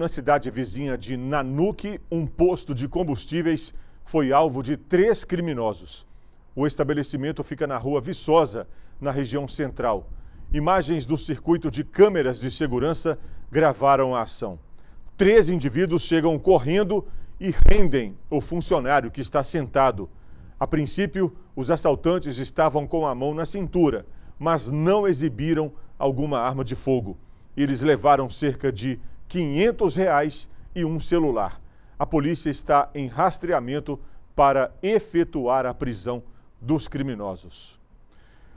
Na cidade vizinha de Nanuque, um posto de combustíveis foi alvo de três criminosos. O estabelecimento fica na rua Viçosa, na região central. Imagens do circuito de câmeras de segurança gravaram a ação. Três indivíduos chegam correndo e rendem o funcionário que está sentado. A princípio, os assaltantes estavam com a mão na cintura, mas não exibiram alguma arma de fogo. Eles levaram cerca de 500 reais e um celular. A polícia está em rastreamento para efetuar a prisão dos criminosos.